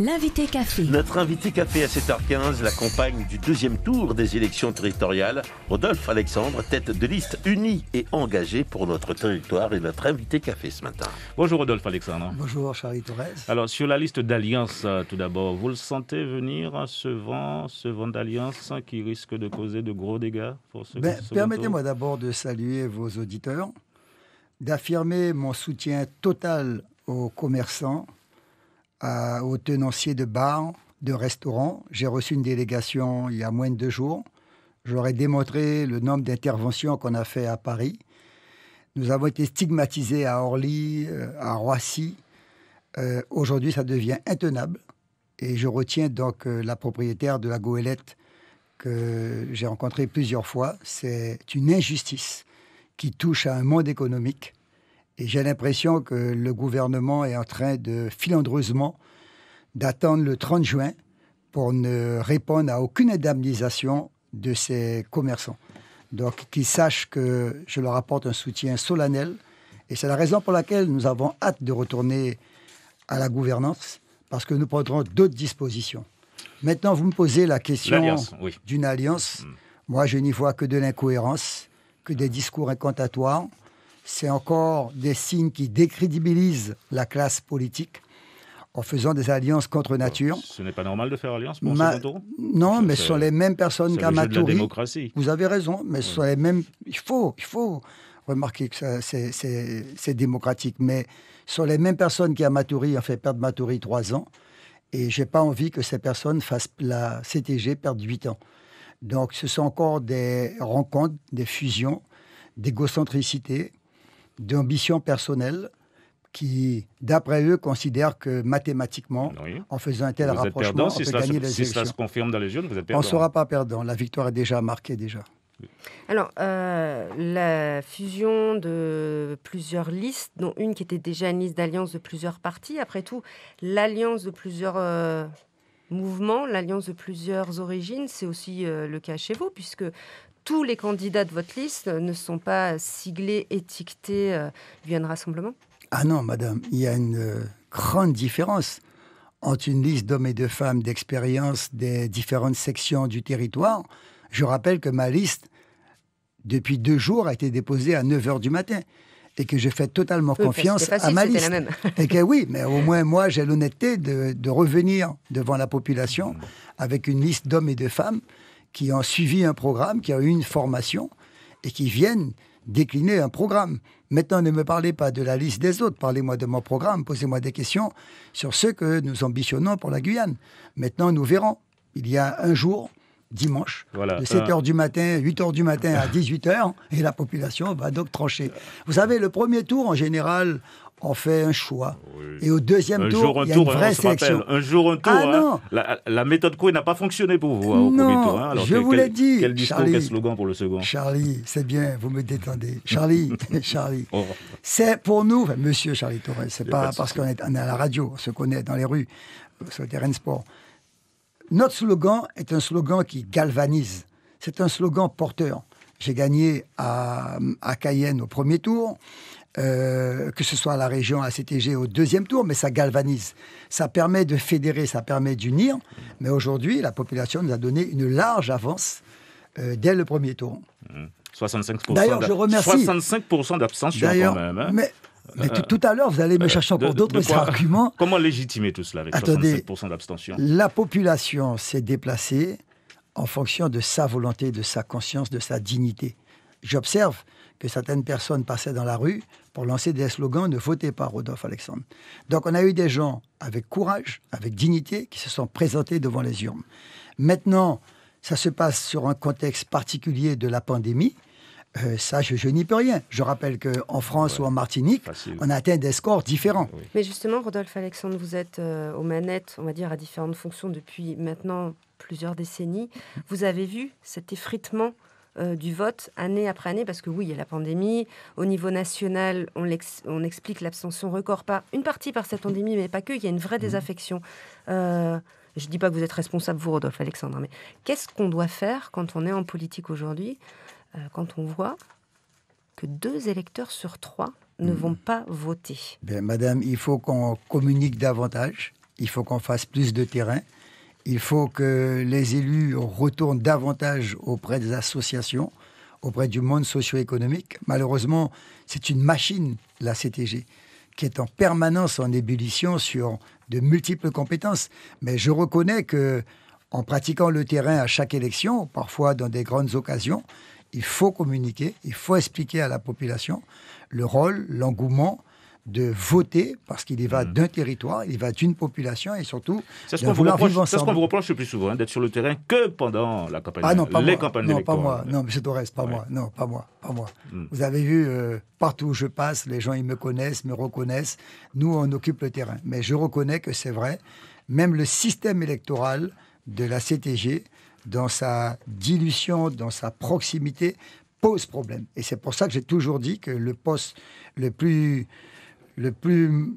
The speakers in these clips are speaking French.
L'invité café. Notre invité café à 7h15, la compagne du deuxième tour des élections territoriales, Rodolphe Alexandre, tête de liste unie et engagée pour notre territoire et notre invité café ce matin. Bonjour Rodolphe Alexandre. Bonjour Charlie Torres. Alors sur la liste d'alliance, euh, tout d'abord, vous le sentez venir hein, ce vent, ce vent d'alliance hein, qui risque de causer de gros dégâts pour ce ben, Permettez-moi d'abord de saluer vos auditeurs d'affirmer mon soutien total aux commerçants, aux tenanciers de bars, de restaurants. J'ai reçu une délégation il y a moins de deux jours. J'aurais démontré le nombre d'interventions qu'on a fait à Paris. Nous avons été stigmatisés à Orly, euh, à Roissy. Euh, aujourd'hui, ça devient intenable. Et je retiens donc euh, la propriétaire de la goélette que j'ai rencontrée plusieurs fois. C'est une injustice qui touche à un monde économique et j'ai l'impression que le gouvernement est en train de filandreusement d'attendre le 30 juin pour ne répondre à aucune indemnisation de ces commerçants. Donc qu'ils sachent que je leur apporte un soutien solennel. Et c'est la raison pour laquelle nous avons hâte de retourner à la gouvernance, parce que nous prendrons d'autres dispositions. Maintenant, vous me posez la question d'une alliance. Mm. Moi, je n'y vois que de l'incohérence, que des discours incantatoires c'est encore des signes qui décrédibilisent la classe politique en faisant des alliances contre nature. Ce n'est pas normal de faire alliance pour Ma... Non, mais ce sont les mêmes personnes démocratie. Vous avez raison, mais ce sont les mêmes. Il faut, il faut remarquer que c'est démocratique, mais ce sont les mêmes personnes qui à Matoury ont fait perdre Matoury trois ans, et j'ai pas envie que ces personnes fassent la CTG perdre huit ans. Donc, ce sont encore des rencontres, des fusions, d'égocentricité d'ambition personnelle qui, d'après eux, considèrent que mathématiquement, en faisant un tel rapprochement, on On ne sera pas perdant. La victoire est déjà marquée déjà. Alors, euh, la fusion de plusieurs listes, dont une qui était déjà une liste d'alliance de plusieurs partis, après tout, l'alliance de plusieurs euh, mouvements, l'alliance de plusieurs origines, c'est aussi euh, le cas chez vous, puisque tous les candidats de votre liste ne sont pas siglés, étiquetés euh, via un rassemblement Ah non, madame, il y a une euh, grande différence entre une liste d'hommes et de femmes d'expérience des différentes sections du territoire. Je rappelle que ma liste, depuis deux jours, a été déposée à 9 h du matin et que je fais totalement confiance à ma liste. et que oui, mais au moins moi, j'ai l'honnêteté de, de, revenir devant la population avec une liste d'hommes et de femmes qui ont suivi un programme, qui ont eu une formation et qui viennent décliner un programme. Maintenant, ne me parlez pas de la liste des autres, parlez-moi de mon programme, posez-moi des questions sur ce que nous ambitionnons pour la Guyane. Maintenant, nous verrons. Il y a un jour, dimanche, de 7h ah. du matin, 8h du matin à 18h, et la population va donc trancher. Vous savez, le premier tour, en général, on fait un choix. Et au deuxième tour, il y a une vraie sélection. un jour, un tour. Ah, hein. la, méthode Coué n'a pas fonctionné pour vous hein, au premier tour. Hein. je vous l'ai dit. Quel discours, quel slogan pour le second Charlie, c'est bien, vous me détendez. Charlie, Charlie. Oh. C'est pour nous, monsieur Charlie Torres, c'est pas, parce qu'on est, à la radio, on se connaît dans les rues, sur le terrain de sport. Notre slogan est un slogan qui galvanise. C'est un slogan porteur. J'ai gagné à, à Cayenne au premier tour. Euh, que ce soit à la région, à CTG, au deuxième tour, mais ça galvanise. Ça permet de fédérer, ça permet d'unir. Mais aujourd'hui, la population nous a donné une large avance euh, dès le premier tour. 65%. Mmh. D'ailleurs, je remercie. 65% d'abstention quand même. Hein. Mais, euh, tout à l'heure, vous allez me chercher encore d'autres arguments. Comment légitimer tout cela avec Attendez, 65% d'abstention La population s'est déplacée en fonction de sa volonté, de sa conscience, de sa dignité. J'observe que certaines personnes passaient dans la rue pour lancer des slogans Ne votez pas Rodolphe Alexandre. Donc on a eu des gens avec courage, avec dignité, qui se sont présentés devant les urnes. Maintenant, ça se passe sur un contexte particulier de la pandémie. Euh, ça, je, n'y peux rien. Je rappelle qu'en France ou en Martinique, on on atteint des scores différents. Mais justement, Rodolphe Alexandre, vous êtes euh, aux manettes, on va dire, à différentes fonctions depuis maintenant plusieurs décennies. Vous avez vu cet effritement euh, du vote année après année, parce que oui, il y a la pandémie. Au niveau national, on, explique l'abstention record pas une partie par cette pandémie, mais pas que. Il y a une vraie mmh. désaffection. Euh, je ne dis pas que vous êtes responsable, vous, Rodolphe Alexandre, hein, mais qu'est-ce qu'on doit faire quand on est en politique aujourd'hui, euh, quand on voit que deux électeurs sur trois ne mmh. vont pas voter eh Madame, il faut qu'on communique davantage, il faut qu'on fasse plus de terrain il faut que les élus retournent davantage auprès des associations, auprès du monde socio-économique. Malheureusement, c'est une machine, la CTG, qui est en permanence en ébullition sur de multiples compétences. Mais je reconnais que, en pratiquant le terrain à chaque élection, parfois dans des grandes occasions, il faut communiquer, il faut expliquer à la population le rôle, l'engouement, de voter parce qu'il y va hmm. d'un territoire, il y va d'une population et surtout C'est ce qu'on vous, ce qu'on vous reproche le plus souvent, hein, d'être sur le terrain que pendant la campagne, ah non, pas les moi. campagnes Non, pas moi. Non, M. pas moi. Non, pas moi. Pas moi. Hmm. Vous avez vu, euh, partout où je passe, les gens, ils me connaissent, me reconnaissent. Nous, on occupe le terrain. Mais je reconnais que c'est vrai. Même le système électoral de la CTG, dans sa dilution, dans sa proximité, pose problème. Et c'est pour ça que j'ai toujours dit que le poste le plus le plus,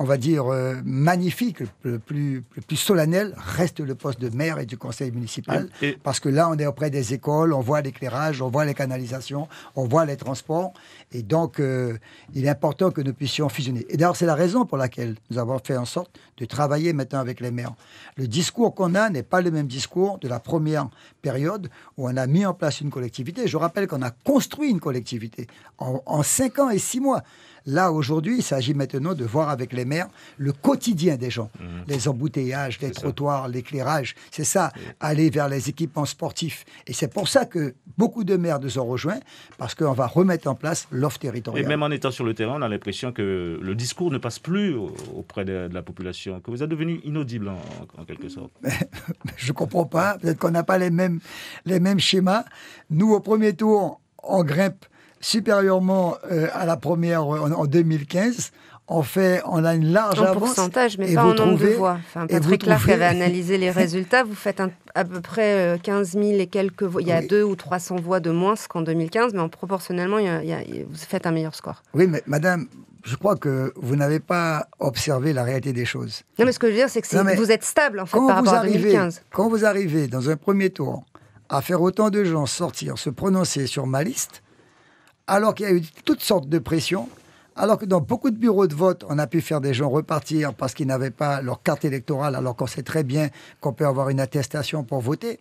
on va dire, euh, magnifique, le plus, solennel reste le poste de maire et du conseil municipal. Parce que là, on est auprès des écoles, on voit l'éclairage, on voit les canalisations, on voit les transports. Et donc, euh, il est important que nous puissions fusionner. Et d'ailleurs, c'est la raison pour laquelle nous avons fait en sorte de travailler maintenant avec les maires. Le discours qu'on a n'est pas le même discours de la première période où on a mis en place une collectivité. Je rappelle qu'on a construit une collectivité en, en cinq ans et six mois. Là, aujourd'hui, il s'agit maintenant de voir avec les maires le quotidien des gens. Mmh. Les embouteillages, les trottoirs, l'éclairage. C'est ça, aller vers les équipements sportifs. Et c'est pour ça que beaucoup de maires nous ont rejoints, parce qu'on va remettre en place l'offre territoriale. Et même en étant sur le terrain, on a l'impression que le discours ne passe plus auprès de, la population, que vous êtes devenu inaudible en, quelque sorte. Je comprends pas. Peut-être qu'on n'a pas les mêmes, les mêmes schémas. Nous, au premier tour, on grimpe supérieurement euh, à la première euh, en 2015 on fait, on a une large en pourcentage, mais pas en nombre de voix. Patrick Clark avait analysé les résultats. Vous faites à peu près 15 euh, 000 et quelques voix. Il y a deux ou 300 voix de moins qu'en 2015, mais en proportionnellement, vous faites un meilleur score. Oui, mais madame, je crois que vous n'avez pas observé la réalité des choses. Non, mais ce que je veux dire, c'est que vous êtes stable, en fait, par rapport à 2015. Quand vous arrivez, dans un premier tour, à faire autant de gens sortir, se prononcer sur ma liste, alors qu'il y a eu toutes sortes de pressions. Alors que dans beaucoup de bureaux de vote, on a pu faire des gens repartir parce qu'ils n'avaient pas leur carte électorale, alors qu'on sait très bien qu'on peut avoir une attestation pour voter.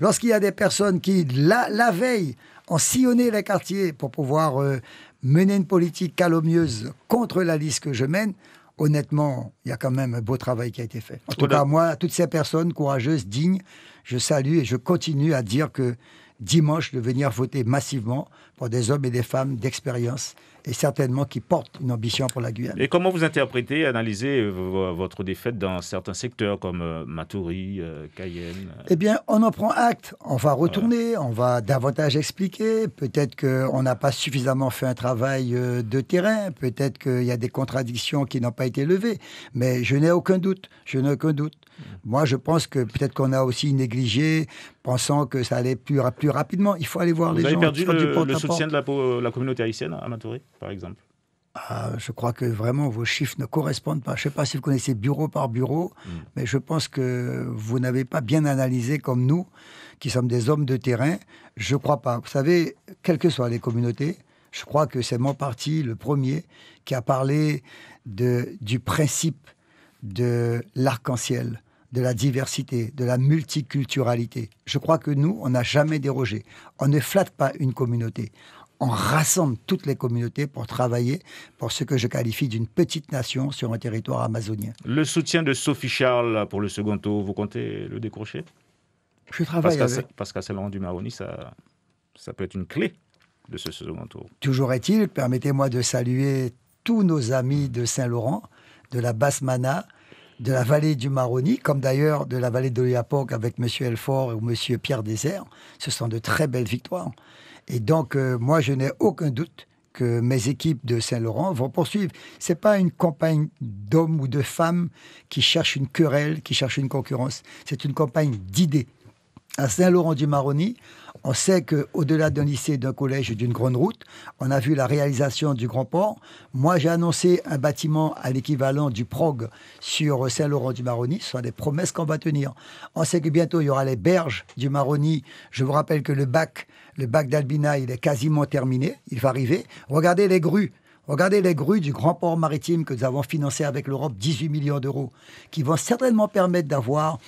Lorsqu'il y a des personnes qui, la, veille, ont sillonné les quartiers pour pouvoir euh, mener une politique calomnieuse contre la liste que je mène, honnêtement, il y a quand même un beau travail qui a été fait. En tout cas, moi, toutes ces personnes courageuses, dignes, je salue et je continue à dire que dimanche, de venir voter massivement des hommes et des femmes d'expérience et certainement qui portent une ambition pour la Guyane. Et comment vous interprétez analysez euh, votre défaite dans certains secteurs comme euh, Matoury, euh, Cayenne Eh bien, on en prend acte. On va retourner, on va davantage expliquer. Peut-être qu'on n'a pas suffisamment fait un travail de terrain. Peut-être qu'il y a des contradictions qui n'ont pas été levées. Mais je n'ai aucun doute. Je n'ai aucun doute. Mm. Moi, je pense que peut-être qu'on a aussi négligé, pensant que ça allait plus, plus rapidement. Il faut aller voir les gens. Perdu du le de euh, la, communauté haïtienne à Matoury, par exemple ah, je crois que vraiment vos chiffres ne correspondent pas. Je ne sais pas si vous connaissez bureau par bureau, mm. mais je pense que vous n'avez pas bien analysé comme nous, qui sommes des hommes de terrain. Je ne crois pas. Vous savez, quelles que soient les communautés, je crois que c'est mon parti, le premier, qui a parlé de, du principe de l'arc-en-ciel de la diversité, de la multiculturalité. Je crois que nous, on n'a jamais dérogé. On ne flatte pas une communauté. On rassemble toutes les communautés pour travailler pour ce que je qualifie d'une petite nation sur un territoire amazonien. Le soutien de Sophie Charles pour le second tour, vous comptez le décrocher Je travaille parce avec... Parce qu'à du Maroni, ça, ça peut être une clé de ce second tour. Toujours est-il, permettez-moi de saluer tous nos amis de Saint-Laurent, de la Basse-Mana, de la vallée du Maroni, comme d'ailleurs de la vallée de l'Oyapoc avec M. Elfort ou M. Pierre Désert. Ce sont de très belles victoires. Et donc, euh, moi, je n'ai aucun doute que mes équipes de Saint-Laurent vont poursuivre. Ce n'est pas une campagne d'hommes ou de femmes qui cherchent une querelle, qui cherchent une concurrence. C'est une campagne d'idées à Saint-Laurent-du-Maroni, on sait qu'au-delà d'un lycée, d'un collège et d'une grande route, on a vu la réalisation du Grand Port. Moi, j'ai annoncé un bâtiment à l'équivalent du PROG sur Saint-Laurent-du-Maroni. Ce sont des promesses qu'on va tenir. On sait que bientôt, il y aura les berges du Maroni. Je vous rappelle que le bac, le bac d'Albina, il est quasiment terminé. Il va arriver. Regardez les grues. Regardez les grues du grand port maritime que nous avons financé avec l'Europe, 18 millions d'euros, qui vont certainement permettre d'avoir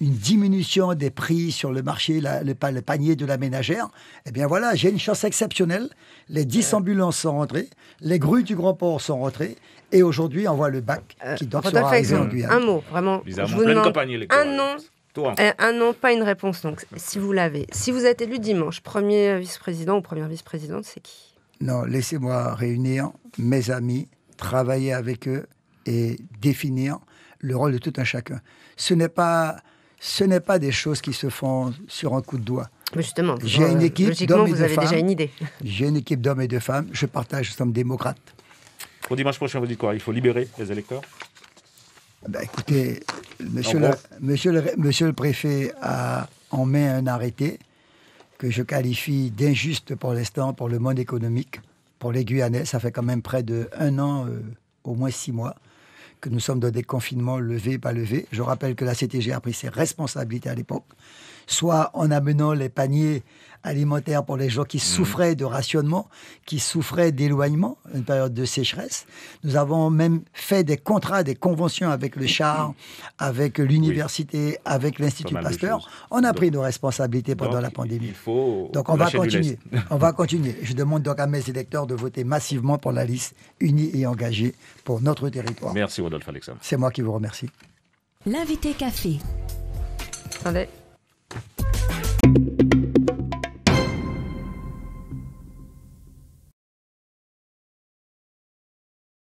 une diminution des prix sur le marché, le, panier de la ménagère, eh bien voilà, j'ai une chance exceptionnelle. Les 10 ambulances sont rentrées, les grues du Grand Port sont rentrées, et aujourd'hui, on voit le bac euh, qui doit se Un mot, vraiment. Hein. Euh, un nom pas une réponse. Donc, si vous l'avez, si vous êtes élu dimanche, premier vice-président ou première vice-présidente, c'est qui Non, laissez-moi réunir mes amis, travailler avec eux et définir le rôle de tout un chacun. Ce n'est pas ce n'est pas des choses qui se font sur un coup de doigt. Justement, j'ai une euh, équipe d'hommes et de femmes. une idée. J'ai une équipe d'hommes et de femmes. Je partage, nous sommes démocrates. Pour dimanche prochain, vous dites quoi Il faut libérer les électeurs ben, Écoutez, monsieur le, préfet a en main un arrêté que je qualifie d'injuste pour l'instant pour le monde économique, pour les Guyanais. Ça fait quand même près de un an, euh, au moins six mois, que nous sommes dans des confinements levés, pas levés. Je rappelle que la CTG a pris ses responsabilités à l'époque soit en amenant les paniers alimentaires pour les gens qui mhm. souffraient de rationnement, qui souffraient d'éloignement, une période de sécheresse. Nous avons même fait des contrats, des conventions avec le char, mhm. avec l'université, avec l'Institut Pasteur. On a pris nos responsabilités pendant la pandémie. faut donc on va continuer. on va continuer. Je demande donc à mes électeurs de voter massivement pour la liste unie et engagée pour notre territoire. Merci Rodolphe Alexandre. C'est moi qui vous remercie. L'invité café.